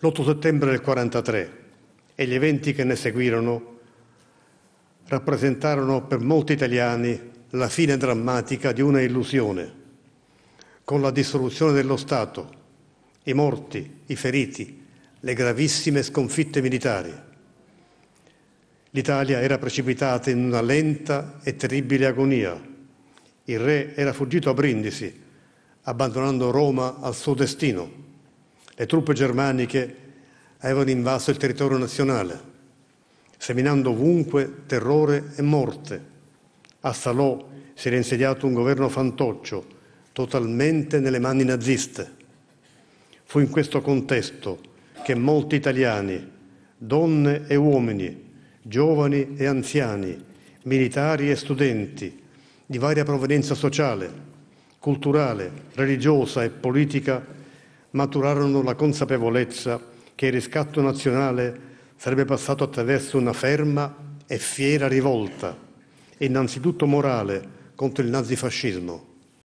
L'8 settembre del 1943 e gli eventi che ne seguirono rappresentarono per molti italiani la fine drammatica di una illusione, con la dissoluzione dello Stato, i morti, i feriti, le gravissime sconfitte militari. L'Italia era precipitata in una lenta e terribile agonia. Il re era fuggito a Brindisi, abbandonando Roma al suo destino le truppe germaniche avevano invaso il territorio nazionale, seminando ovunque terrore e morte. A Salò si era insediato un governo fantoccio, totalmente nelle mani naziste. Fu in questo contesto che molti italiani, donne e uomini, giovani e anziani, militari e studenti, di varia provenienza sociale, culturale, religiosa e politica, maturarono la consapevolezza che il riscatto nazionale sarebbe passato attraverso una ferma e fiera rivolta, innanzitutto morale, contro il nazifascismo